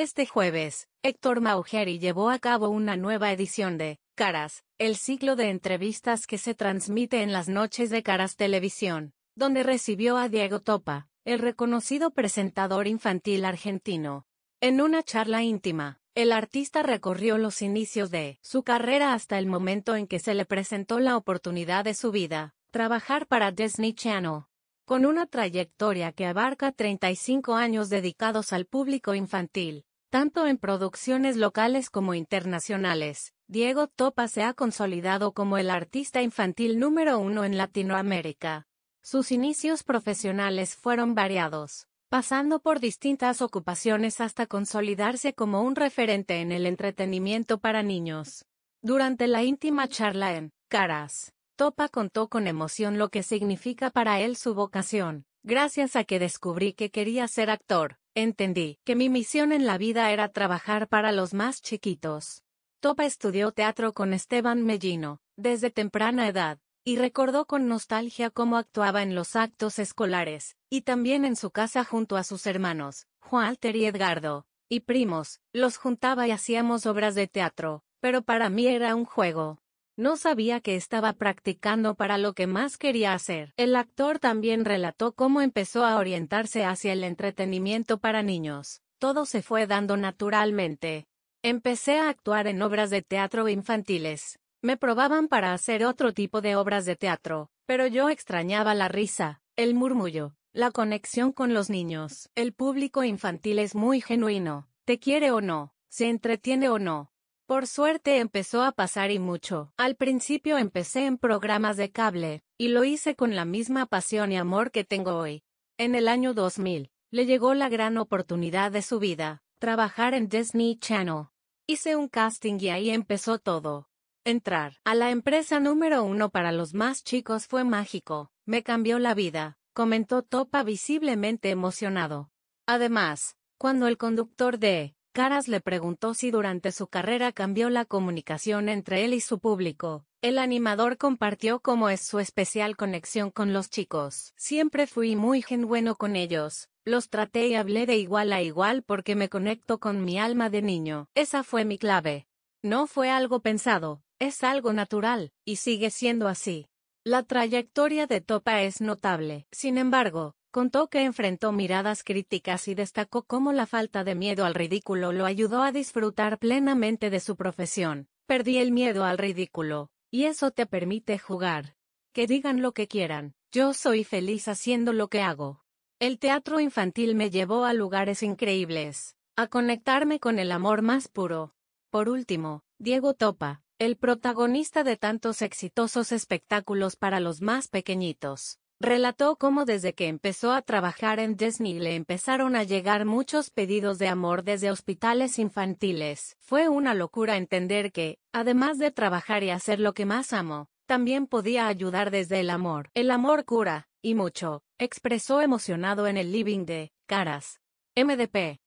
Este jueves, Héctor Maugeri llevó a cabo una nueva edición de Caras, el ciclo de entrevistas que se transmite en las noches de Caras Televisión, donde recibió a Diego Topa, el reconocido presentador infantil argentino. En una charla íntima, el artista recorrió los inicios de su carrera hasta el momento en que se le presentó la oportunidad de su vida, trabajar para Disney Channel. Con una trayectoria que abarca 35 años dedicados al público infantil, tanto en producciones locales como internacionales, Diego Topa se ha consolidado como el artista infantil número uno en Latinoamérica. Sus inicios profesionales fueron variados, pasando por distintas ocupaciones hasta consolidarse como un referente en el entretenimiento para niños. Durante la íntima charla en Caras, Topa contó con emoción lo que significa para él su vocación, Gracias a que descubrí que quería ser actor, entendí que mi misión en la vida era trabajar para los más chiquitos. Topa estudió teatro con Esteban Mellino, desde temprana edad, y recordó con nostalgia cómo actuaba en los actos escolares, y también en su casa junto a sus hermanos, Walter y Edgardo, y primos, los juntaba y hacíamos obras de teatro, pero para mí era un juego. No sabía que estaba practicando para lo que más quería hacer. El actor también relató cómo empezó a orientarse hacia el entretenimiento para niños. Todo se fue dando naturalmente. Empecé a actuar en obras de teatro infantiles. Me probaban para hacer otro tipo de obras de teatro, pero yo extrañaba la risa, el murmullo, la conexión con los niños. El público infantil es muy genuino, te quiere o no, se entretiene o no, por suerte empezó a pasar y mucho. Al principio empecé en programas de cable, y lo hice con la misma pasión y amor que tengo hoy. En el año 2000, le llegó la gran oportunidad de su vida, trabajar en Disney Channel. Hice un casting y ahí empezó todo. Entrar a la empresa número uno para los más chicos fue mágico, me cambió la vida, comentó Topa visiblemente emocionado. Además, cuando el conductor de Garas le preguntó si durante su carrera cambió la comunicación entre él y su público. El animador compartió cómo es su especial conexión con los chicos. Siempre fui muy genuino con ellos, los traté y hablé de igual a igual porque me conecto con mi alma de niño. Esa fue mi clave. No fue algo pensado, es algo natural, y sigue siendo así. La trayectoria de Topa es notable. Sin embargo, Contó que enfrentó miradas críticas y destacó cómo la falta de miedo al ridículo lo ayudó a disfrutar plenamente de su profesión. Perdí el miedo al ridículo, y eso te permite jugar. Que digan lo que quieran, yo soy feliz haciendo lo que hago. El teatro infantil me llevó a lugares increíbles, a conectarme con el amor más puro. Por último, Diego Topa, el protagonista de tantos exitosos espectáculos para los más pequeñitos, Relató cómo desde que empezó a trabajar en Disney le empezaron a llegar muchos pedidos de amor desde hospitales infantiles. Fue una locura entender que, además de trabajar y hacer lo que más amo, también podía ayudar desde el amor. El amor cura, y mucho, expresó emocionado en el living de Caras. MDP.